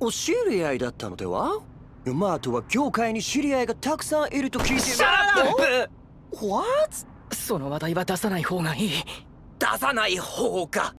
お知り合いだったのではマートは業界に知り合いがたくさんいると聞いてシャープ What? その話題は出さない方がいい出さない方が